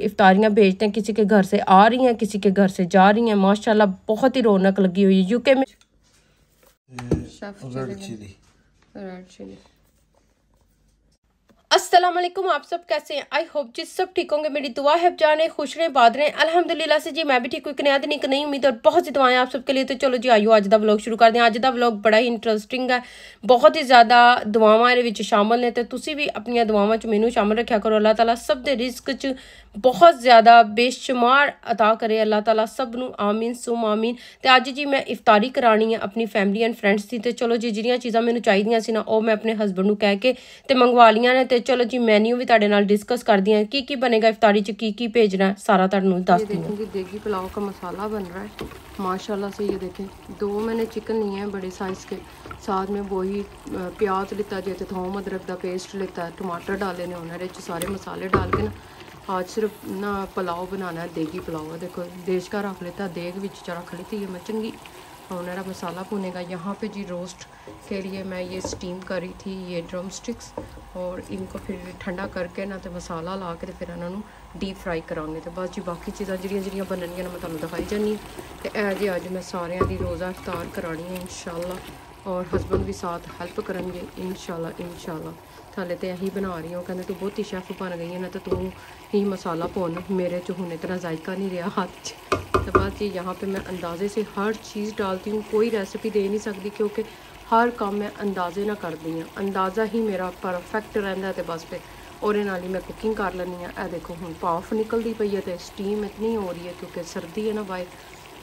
इफ्तारियाँ भेजते हैं किसी के घर से आ रही हैं किसी के घर से जा रही हैं माशाल्लाह बहुत ही रौनक लगी हुई है यूके में असलम आप सब कैसे हैं आई होप जी सब ठीक होंगे मेरी दुआ है जान रहे खुश रहे बाद रहे अलहमदिल्ला से जी मैं भी ठीक हुई नया दिन एक नई उम्मीद और बहुत सी दुआएं आप सबके लिए तो चलो जी आइयो ਅੱਜ ਦਾ ਵਲੌਗ ਸ਼ੁਰੂ ਕਰਦੇ ਹਾਂ ਅੱਜ ਦਾ ਵਲੌਗ ਬੜਾ ਹੀ ਇੰਟਰਸਟਿੰਗ ਹੈ ਬਹੁਤ ਹੀ ਜ਼ਿਆਦਾ ਦੁਆਵਾਂ ਇਹਦੇ ਵਿੱਚ ਸ਼ਾਮਲ ਨੇ ਤੇ ਤੁਸੀਂ ਵੀ ਆਪਣੀਆਂ ਦੁਆਵਾਂ 'ਚ ਮੈਨੂੰ ਸ਼ਾਮਲ ਰੱਖਿਆ ਕਰੋ ਅੱਲਾਹ ਤਾਲਾ ਸਭ ਦੇ ਰਿਜ਼ਕ 'ਚ ਬਹੁਤ ਜ਼ਿਆਦਾ ਬੇਸ਼ੁਮਾਰ ਅਤਾ ਕਰੇ ਅੱਲਾਹ ਤਾਲਾ ਸਭ ਨੂੰ ਆਮੀਨ ਸੁਮ ਆਮੀਨ ਤੇ ਅੱਜ ਜੀ ਮੈਂ ਇਫਤਾਰੀ ਕਰਾਣੀ ਹੈ ਆਪਣੀ ਫੈਮਿਲੀ ਐਂਡ ਫਰੈਂਡਸ ਦੀ ਤੇ ਚਲੋ ਜੀ ਜਿਹੜੀਆਂ ਚੀਜ਼ਾਂ ਮੈਨੂੰ ਚਾਹੀਦੀਆਂ ਸੀ ਨਾ ਉਹ ਮੈਂ ਆਪਣੇ ਹਸਬੰਡ ਨੂੰ ਕਹਿ ਕੇ ਤੇ ਮੰਗਵਾ ਲੀਆਂ ਨੇ ਤੇ चलो जी ਮੈਨੂ ਵੀ ਤੁਹਾਡੇ ਨਾਲ ਡਿਸਕਸ ਕਰਦੀ ਹਾਂ ਕੀ ਕੀ ਬਣੇਗਾ ਇਫਤਾਰੀ 'ਚ ਕੀ ਕੀ ਭੇਜਣਾ ਸਾਰਾ ਤੁਹਾਨੂੰ ਦੱਸਦੀ देखूंगी देगी पुलाव का मसाला बन रहा है माशाल्लाह से ये देखें दो मैंने चिकन लिए हैं बड़े साइज़ के साथ में वो ही प्याज लिता जाते थोम अदरक का पेस्ट लेता है टमाटर डाले ने उन्होंने सारे मसाले डाल के ना आज सिर्फ ना पुलाव बनाना है देगी पुलाव देखो देश का रख लेता देग बच्चे रख लेती है मैं चंगी मेरा मसाला भुनेगा यहाँ पे जी रोस्ट के लिए मैं ये स्टीम कर रही थी ये ड्रम स्टिक्स और इनको फिर ठंडा करके ना तो मसाला ला के तो फिर इन्होंने डीप फ्राई करा तो बस जी बाकी चीज़ा जड़िया बननगियां मैं तुम्हें दिखाई जानी तो यह जी अज मैं सारिया की रोज़ा इफ्तार करानी है शाला और हसबेंड भी साथ हेल्प करेंगे इन शाला ਥਾਲੇ ਤੇ ਇਹੀ ਬਣਾ ਰਹੀ ਹਾਂ ਕਹਿੰਦੇ ਤੂੰ ਬਹੁਤੀ ਸ਼ੈਫ ਬਣ ਗਈ ਹੈ ਨਾ ਤਾਂ ਤੂੰ ਹੀ ही मसाला ਮੇਰੇ मेरे ਹੁਣੇ ਤੇਰਾ ਜ਼ਾਇਕਾ जायका नहीं रहा हाथ तो बाद ये यहाँ पे मैं अंदाज़े से हर चीज़ डालती हूँ कोई रेसिपी दे नहीं सकती क्योंकि हर काम मैं अंदाजे ना करती हूँ अंदाज़ा ही मेरा परफेक्ट रहा है तो बस फिर और ही मैं कुकिंग कर ली हाँ यह देखो हूँ भाफ निकलती पई है तो स्टीम इतनी हो रही है क्योंकि सर्दी है ना बाहर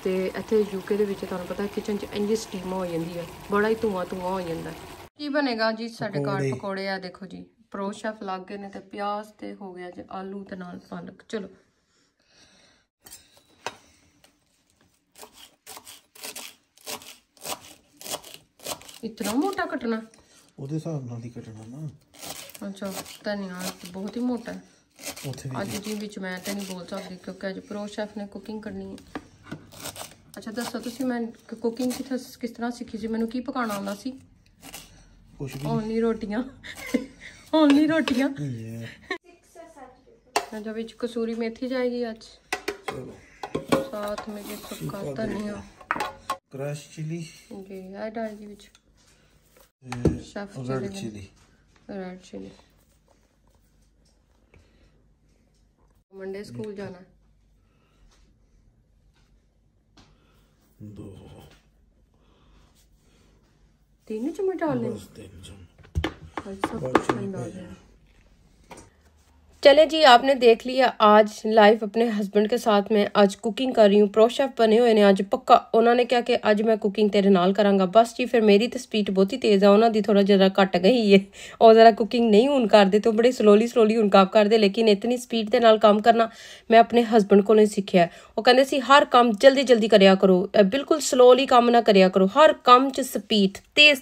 तो इतने यूके ਤੁਹਾਨੂੰ ਪਤਾ ਕਿਚਨ 'ਚ ਇੰਜ ਸਟੀਮ ਹੋ ਜਾਂਦੀ ਹੈ ਬੜਾ ਹੀ ਧੂਆਂ ਧੂਆਂ ਹੋ ਜਾਂਦਾ ਕੀ ਬਣੇਗਾ ਜੀ ਸਾਡੇ ਘਰ ਪਕੌੜੇ ਆ ਦੇਖੋ ਜੀ ਪ੍ਰੋ ਸ਼ੈਫ ਲੱਗ ਗਏ ਨੇ ਤੇ ਪਿਆਜ਼ ਤੇ ਹੋ ਗਿਆ ਜੀ ਆਲੂ ਤੇ ਨਾਲ ਇਤਨਾ ਮੋਟਾ ਕਟਣਾ ਉਹਦੇ ਹਿਸਾਬ ਨਾਲ ਹੀ ਕਟਣਾ ਨਾ ਅੱਛਾ ਧਨੀਆ ਤਾਂ ਬਹੁਤ ਹੀ ਮੋਟਾ ਹੈ ਉੱਥੇ ਵੀ ਅੱਜ ਦੀ ਵਿੱਚ ਮੈਂ ਤਾਂ ਨਹੀਂ ਬੋਲ ਸਕਦੀ ਕਿਉਂਕਿ ਅੱਜ ਪ੍ਰੋ ਸ਼ੈਫ ਨੇ ਕੁਕਿੰਗ ਕਰਨੀ ਹੈ ਅੱਛਾ ਦੱਸੋ ਤੁਸੀਂ ਮੈਂ ਕੁਕਿੰਗ ਕਿਥੋਂ ਕਿਸ ਤਰ੍ਹਾਂ ਸਿੱਖੀ ਸੀ ਮੈਨੂੰ ਕੀ ਪਕਾਉਣਾ ਆਉਂਦਾ ਸੀ ਕੁਝ ਵੀ ਓਨਲੀ ਰੋਟੀਆਂ ਓਨਲੀ ਰੋਟੀਆਂ ਨਹੀਂ ਨਾ ਜੋ ਵਿੱਚ ਕਸੂਰੀ ਮੇਥੀ ਜਾਏਗੀ ਅੱਜ ਚਲੋ ਮੇਰੇ ਸੁੱਕਾ जो सुखा धनिया क्रश ਚਿਲੀ ਜੀ आ डाल दी ਵਿੱਚ red chilli red chilli Monday school जाना है दो तीन चम्मच डालने तीन चम्मच चले जी आपने देख लिया आज लाइफ अपने हस्बैंड के साथ मैं आज कुकिंग कर रही हूँ प्रो शेफ बने हुए ने आज पक्का उन्होंने कहा कि अज मैं कुकिंग तेरे नाल करांगा बस जी फिर मेरी तो स्पीड बहुत ही तेज़ है उन्होंने थोड़ा जरा घट गई है और ज़रा कुकिंग नहीं हूँ करते तो बड़े स्लोली स्लोली हूँ काम करते लेकिन इतनी स्पीड के नाल काम करना मैं अपने हसबैंड को सीखा वो कहें हर काम जल्दी जल्दी करो बिल्कुल स्लोली काम ना करो हर काम च स्पीड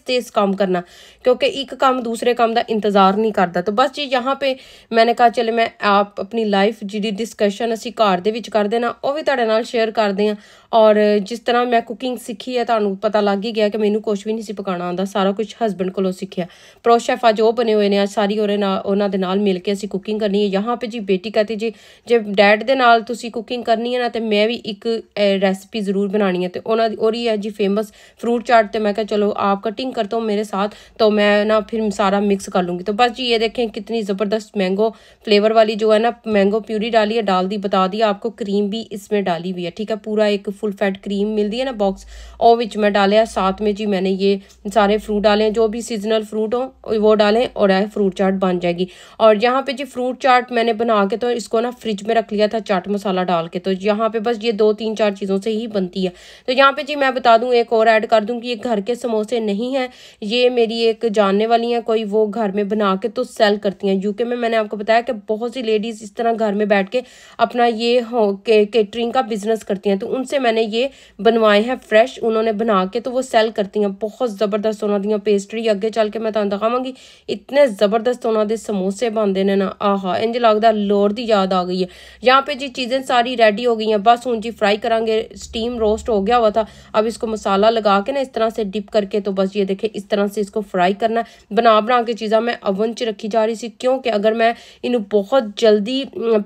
ਤੇਜ਼ ਕੰਮ ਕਰਨਾ ਕਿਉਂਕਿ ਇੱਕ ਕੰਮ ਦੂਸਰੇ ਕੰਮ ਦਾ ਇੰਤਜ਼ਾਰ ਨਹੀਂ ਕਰਦਾ ਤਾਂ ਬਸ ਜੀ ਯਹਾਂ ਪੇ ਮੈਨੇ ਕਹਾ ਚਲੇ ਮੈਂ ਆਪ ਆਪਣੀ ਲਾਈਫ ਜਿਹੜੀ ਡਿਸਕਸ਼ਨ ਅਸੀਂ ਘਰ ਦੇ ਵਿੱਚ ਕਰਦੇ ਨਾ ਉਹ ਵੀ ਤੁਹਾਡੇ ਨਾਲ ਸ਼ੇਅਰ ਕਰਦੇ ਆ ਔਰ ਜਿਸ ਤਰ੍ਹਾਂ ਮੈਂ ਕੁਕਿੰਗ ਸਿੱਖੀ ਹੈ ਤੁਹਾਨੂੰ ਪਤਾ ਲੱਗ ਹੀ ਗਿਆ ਕਿ ਮੈਨੂੰ ਕੁਝ ਵੀ ਨਹੀਂ ਸੀ ਪਕਾਣਾ ਆਉਂਦਾ ਸਾਰਾ ਕੁਝ ਹਸਬੰਡ ਕੋਲੋਂ ਸਿੱਖਿਆ ਪ੍ਰੋ ਸ਼ੈਫ ਅੱਜ ਉਹ ਬਣੇ ਹੋਏ ਨੇ ਆ ਸਾਰੀ ਉਹਦੇ ਨਾਲ ਉਹਨਾਂ ਦੇ ਨਾਲ ਮਿਲ ਕੇ ਅਸੀਂ ਕੁਕਿੰਗ ਕਰਨੀ ਹੈ ਯਹਾਂ ਪੇ ਜੀ ਬੇਟੀ ਕਹਤੀ ਜੀ ਜੇ ਡੈਡ ਦੇ ਨਾਲ ਤੁਸੀਂ ਕੁਕਿੰਗ ਕਰਨੀ ਹੈ ਨਾ ਤੇ ਮੈਂ ਵੀ ਇੱਕ ਰੈਸਪੀ ਜ਼ਰੂਰ ਬਣਾਣੀ ਹੈ ਤੇ ਉਹਨਾਂ ਦੀ ਔਰੀ ਹੈ ਜੀ ਫੇਮਸ ਫਰੂਟ ਚਾਟ ਤੇ ਮੈਂ ਕਿਹਾ ਚਲੋ ਆਪ कटिंग करता हूँ मेरे साथ तो मैं ना फिर सारा मिक्स कर लूँगी तो बस जी ये देखें कितनी ज़बरदस्त मैंगो फ्लेवर वाली जो है ना मैंगो प्यूरी डाली है डाल दी बता दिया आपको क्रीम भी इसमें डाली हुई है ठीक है पूरा एक फुल फैट क्रीम मिल दी है ना बॉक्स और विच में डाले साथ में जी मैंने ये सारे फ्रूट डाले हैं जो भी सीजनल फ्रूट हो वो डालें और फ्रूट चाट बन जाएगी और यहाँ पर जी फ्रूट चाट मैंने बना के तो इसको ना फ्रिज में रख लिया था चाट मसाला डाल के तो यहाँ पर बस ये दो तीन चार चीज़ों से ही बनती है तो यहाँ पर जी मैं बता दूँ एक और ऐड कर दूँ कि ये घर के समोसे नहीं नहीं है ये मेरी एक जानने वाली हैं कोई वो घर में बना के तो सेल करती हैं यूके में मैंने आपको बताया कि बहुत सी लेडीज़ इस तरह घर में बैठ के अपना ये हो के, केटरिंग का बिज़नेस करती हैं तो उनसे मैंने ये बनवाए हैं फ्रेश उन्होंने बना के तो वो सेल करती हैं बहुत ज़बरदस्त उन्होंने ਦੀਆਂ पेस्ट्री अगे चल के मैं तुम दिखावगी इतने ज़बरदस्त उन्होंने समोसे बनते हैं ना आह इंज लगता ਲੱਗਦਾ की याद आ गई है यहाँ पर जी चीज़ें सारी रेडी हो गई हैं बस जी फ्राई करा स्टीम रोस्ट हो गया हुआ था अब इसको मसाला लगा के ना इस तरह से डिप करके तो बस पास ये देखें इस तरह से इसको फ्राई करना बना बना के चीज़ा मैं अवन च रखी जा रही सी क्योंकि अगर मैं इन बहुत जल्दी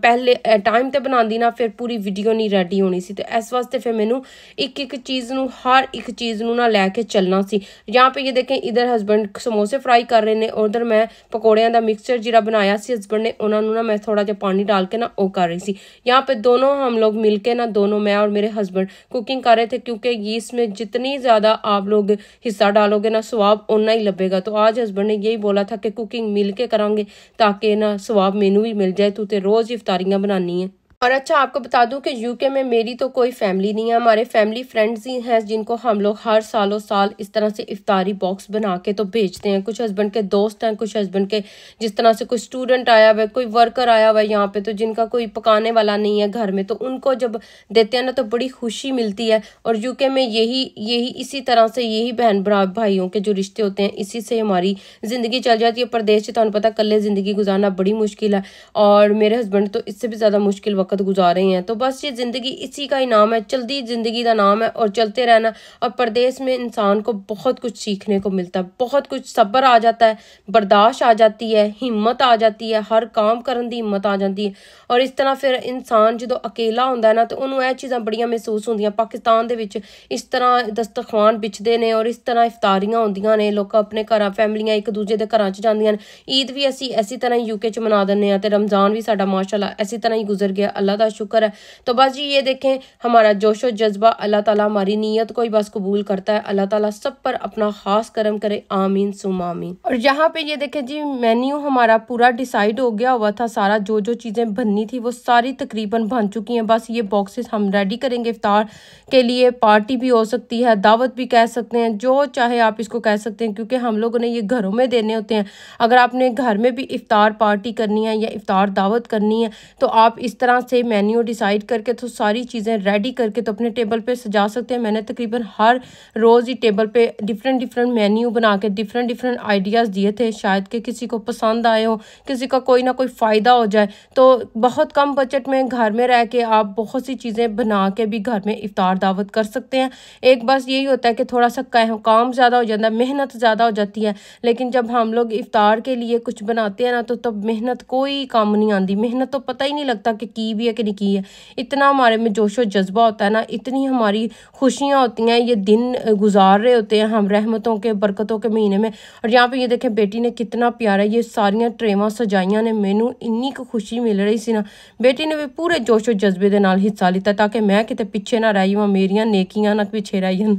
पहले टाइम तो बनाती ना फिर पूरी वीडियो नहीं रेडी होनी सी तो इस वास्ते फिर मैनू एक एक चीज़ न हर एक चीज़ ना लैके चलना सी यहाँ पर ये देखें इधर हस्बैंड समोसे फ्राई कर रहे हैं और उधर मैं पकौड़िया का मिक्सचर जीरा बनाया से हस्बैंड ने उन्होंने ना मैं थोड़ा जहा पानी डाल के ना वो कर रही थी यहाँ पे दोनों हम लोग मिल ना दोनों मैं और मेरे हस्बैंड कुकिंग कर रहे थे क्योंकि इसमें जितनी ज़्यादा आप लोग हिस्सा डाल ਡਾਲੋਗੇ ਨਾ ਸਵਾਬ ਉਨਾ ਹੀ ਲੱਭੇਗਾ ਤੋ ਆਜ ਹਸਬੰਦ ਨੇ ਇਹੀ ਬੋਲਾ ਥਾ ਕਿ ਕੁਕਿੰਗ ਮਿਲ ਕੇ ਕਰਾਂਗੇ ਤਾਂ ਕਿ ਨਾ ਸਵਾਬ ਮੈਨੂੰ ਵੀ ਮਿਲ ਜਾਏ ਤੂੰ ਤੇ ਰੋਜ਼ ਇਫਤਾਰੀਆਂ ਬਣਾਨੀ ਹੈ और अच्छा आपको बता दूं कि यूके में मेरी तो कोई फैमिली नहीं है हमारे फैमिली फ्रेंड्स ही हैं जिनको हम लोग हर सालों साल इस तरह से इफ्तारी बॉक्स बना के तो भेजते हैं कुछ हस्बैंड के दोस्त हैं कुछ हस्बैंड के जिस तरह से कोई स्टूडेंट आया हुआ है कोई वर्कर आया हुआ है यहाँ पे तो जिनका कोई पकाने वाला नहीं है घर में तो उनको जब देते हैं ना तो बड़ी खुशी मिलती है और यू में यही यही इसी तरह से यही बहन भरा भाइयों के जो रिश्ते होते हैं इसी से हमारी ज़िंदगी चल जाती है परदेश से तो पता कल ज़िंदगी गुजारना बड़ी मुश्किल है और मेरे हस्बैंड तो इससे भी ज़्यादा मुश्किल वक्त वक्त गुजारे हैं तो बस ये ज़िंदगी इसी का ही नाम है चलती ज़िंदगी का नाम है और चलते रहना और परदेश में इंसान को बहुत कुछ सीखने को मिलता है बहुत कुछ सब्र आ जाता है बर्दाश्त आ जाती है हिम्मत आ जाती है हर काम करने की हिम्मत आ जाती है और इस तरह फिर इंसान जो अकेला होंगे ना तो उन्होंने यह चीज़ा बड़िया महसूस होंगे पाकिस्तान के इस तरह दस्तरखान बिछते हैं और इस तरह इफ्तारियाँ होंगे ने लोग अपने घर फैमिलियाँ एक दूजे के घर च जाए ईद भी असी इसी तरह यूके च मना दें रमज़ान भी साढ़ा माशाला इसी तरह ही गुजर गया अल्लाह का शुक्र है तो बस जी ये देखें हमारा जोशो जज्बा अल्लाह ताला हमारी नीयत को ही बस कबूल करता है अल्लाह ताला सब पर अपना खास करम करे आमीन सुम आमीन और यहाँ पे ये देखें जी मेन्यू हमारा पूरा डिसाइड हो गया हुआ था सारा जो जो चीज़ें बननी थी वो सारी तकरीबन बन चुकी हैं बस ये बॉक्सेस हम रेडी करेंगे इफ्तार के लिए पार्टी भी हो सकती है दावत भी कह सकते हैं जो चाहे आप इसको कह सकते हैं क्योंकि हम लोगों ने ये घरों में देने होते हैं अगर आपने घर में भी इफ्तार पार्टी करनी है या इफ्तार दावत करनी है तो आप इस तरह से मेन्यू डिसाइड करके तो सारी चीज़ें रेडी करके तो अपने टेबल पे सजा सकते हैं मैंने तकरीबन हर रोज़ ही टेबल पे डिफरेंट डिफरेंट मेन्यू बना के डिफरेंट डिफरेंट आइडियाज़ दिए थे शायद कि किसी को पसंद आए हो किसी का कोई ना कोई फ़ायदा हो जाए तो बहुत कम बजट में घर में रह के आप बहुत सी चीज़ें बना के भी घर में इफ़ार दावत कर सकते हैं एक बस यही होता है कि थोड़ा सा काम ज़्यादा हो जाता है मेहनत ज़्यादा हो जाती है लेकिन जब हम लोग इफ़ार के लिए कुछ बनाते हैं ना तो तब मेहनत कोई काम नहीं आती मेहनत तो पता ही नहीं लगता कि की કે ન કી હે اتنا હમારે મે જોશ ઓર જઝબા હોતા ના ઇતની અમારી ખુશિયા હોતી હૈ યે દિન गुजार રહે હોતે હમ રહેમતો કે બરકતો કે મહિને મે ઓર યહા પે યે દેખે બેટી ને કિતના પ્યારા યે સારિયા ટ્રેમા સજાયા ને મેનુ ઇન્ની ક ખુશી મિલ રહી સિ ના બેટી ને વે પૂરે જોશ ઓર જઝબે દે નાલ હિસ્સા લી તા તાકે મે કિતે પીછે ના રહી હું મેરિયા નેકિયા ના પીછે રહી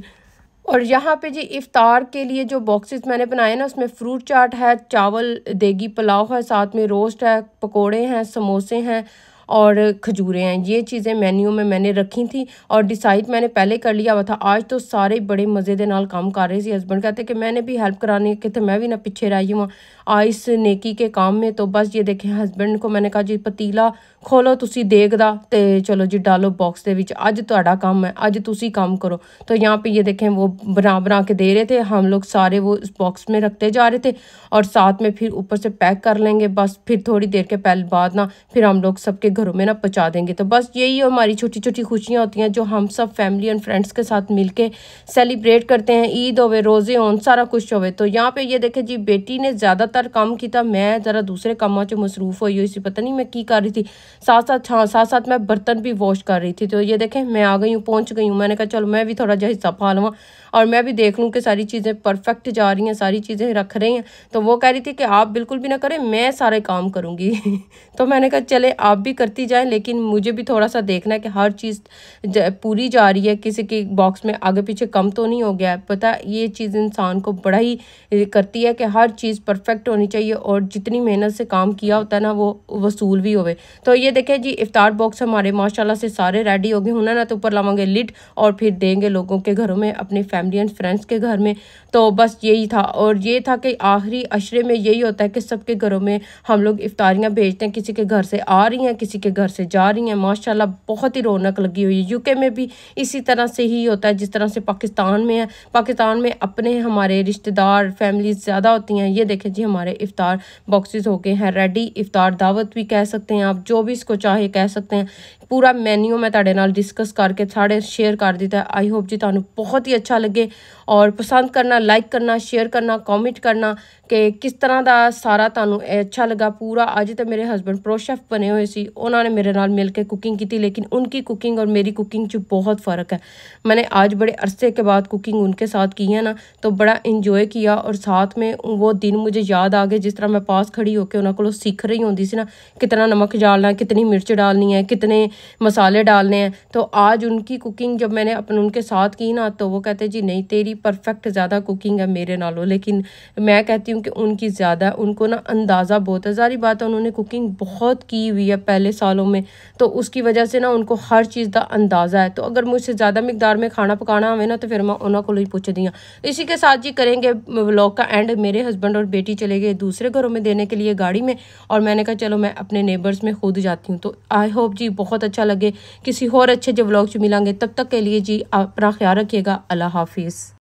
ઓર યહા પે જી ઇફતાર કે લિયે જો બોક્સિસ મેને બનાયા ને ઉસમે ફ્રૂટ ચાર્ટ હૈ ચાવલ દેગી પલાવ હૈ સાથ મે રોસ્ટ હૈ પકોડે હે સમોસે હે और खजूरें हैं ये चीज़ें मेन्यू में मैंने रखी थी और डिसाइड मैंने पहले कर लिया हुआ था आज तो सारे बड़े मज़े के नाल काम कर रहे थे हस्बैंड कहते कि मैंने भी हेल्प करानी है थे मैं भी ना पीछे रह जाऊँ आ इस नेकी के काम में तो बस ये देखें हस्बैंड को मैंने कहा जी पतीला खोलो तुम देख दा तो चलो जी डालो बॉक्स के ਵਿੱਚ ਅੱਜ ਤੁਹਾਡਾ है अज ਅੱਜ काम करो तो यहाँ पर ये देखें वो बना बना के दे रहे थे हम लोग सारे वो इस बॉक्स में रखते जा रहे थे और साथ में फिर ऊपर से पैक कर लेंगे बस फिर थोड़ी देर के पहले बाद ना फिर हम लोग सबके घरों में ना पहुँचा देंगे तो बस यही हमारी छोटी छोटी खुशियाँ होती हैं जो हम सब फैमिली एंड फ्रेंड्स के साथ मिल के सेलिब्रेट करते हैं ईद होवे रोज़े हों सारा कुछ होवे तो यहाँ पे ये देखें जी बेटी ने ज़्यादातर काम किया मैं ज़रा दूसरे कामों से मसरूफ हुई हुई सी पता नहीं मैं की कर रही थी साथ साथ हाँ साथ साथ मैं बर्तन भी वॉश कर रही थी तो ये देखें मैं आ गई हूँ पहुँच गई हूँ मैंने कहा चलो मैं भी थोड़ा जहा हिस्सा पा लवा और मैं भी देख लूँ कि सारी चीज़ें परफेक्ट जा रही हैं सारी चीज़ें रख रही हैं तो वो कह रही थी कि आप बिल्कुल भी ना करें मैं सारे काम करूँगी तो मैंने कहा चले आप भी करती जाए लेकिन मुझे भी थोड़ा सा देखना है कि हर चीज़ पूरी जा रही है किसी के बॉक्स में आगे पीछे कम तो नहीं हो गया है पता ये चीज़ इंसान को बड़ा ही करती है कि हर चीज़ परफेक्ट होनी चाहिए और जितनी मेहनत से काम किया होता है ना वो वसूल भी होवे तो ये देखें जी इफ्तार बॉक्स हमारे माशाला से सारे रेडी हो गए होना ना तो ऊपर लावेंगे लिट और फिर देंगे लोगों के घरों में अपने फैमिली एंड फ्रेंड्स के घर में तो बस यही था और ये था कि आखिरी अशरे में यही होता है कि सबके घरों में हम लोग इफ्तारियाँ भेजते हैं किसी के घर से आ रही हैं किसी किसी के घर से जा रही हैं माशाल्लाह बहुत ही रौनक लगी हुई है यूके में भी इसी तरह से ही होता है जिस तरह से पाकिस्तान में है पाकिस्तान में अपने हमारे रिश्तेदार फैमिली ज़्यादा होती हैं ये देखें जी हमारे इफ़ार बॉक्सेस हो गए हैं रेडी इफ़ार दावत भी कह सकते हैं आप जो भी इसको चाहे कह सकते हैं पूरा मेन्यू मैं ਤੁਹਾਡੇ डिस्कस करके साढ़े शेयर कर दिता है आई होप जी ਤੁਹਾਨੂੰ बहुत ही अच्छा लगे और पसंद करना लाइक करना शेयर करना कॉमेंट करना कि किस तरह का सारा तू अच्छा लगा पूरा अज तो मेरे हस्बैंड ਪ੍ਰੋ बने हुए ਹੋਏ ਸੀ ਉਹਨਾਂ ਨੇ ਮੇਰੇ ਨਾਲ ਮਿਲ ਕੇ ਕੁਕਿੰਗ उनकी कुकिंग और मेरी कुकिंग च बहुत फ़र्क है मैंने आज बड़े अरसे के बाद कुकिंग उनके साथ की है ना तो बड़ा इंजॉय किया और साथ में वो दिन मुझे याद आ गए जिस तरह मैं पास खड़ी होकर उन्होंने को सीख रही होंगी सी ना कितना नमक डालना कितनी मिर्च डालनी है कितने मसाले डालने हैं तो आज उनकी कुकिंग जब मैंने अपने उनके साथ की ना तो वो कहते जी नहीं तेरी परफेक्ट ज़्यादा कुकिंग है मेरे नालों लेकिन मैं कहती हूँ क्योंकि उनकी ज़्यादा है उनको ना अंदाज़ा बहुत है सारी बात है उन्होंने कुकिंग बहुत की हुई है पहले सालों में तो उसकी वजह से ना उनको हर चीज़ का अंदाज़ा है तो अगर मुझसे ज़्यादा मकदार में खाना पकाना हो ना तो फिर मैं उन्होंने को ही पूछ हाँ इसी के साथ जी करेंगे ब्लॉग का एंड मेरे हस्बैंड और बेटी चले गए दूसरे घरों में देने के लिए गाड़ी में और मैंने कहा चलो मैं अपने नेबर्स में खुद जाती हूँ तो आई होप जी बहुत अच्छा लगे किसी और अच्छे जो से मिलेंगे तब तक के लिए जी अपना ख्याल रखिएगा अल्लाह हाफिज़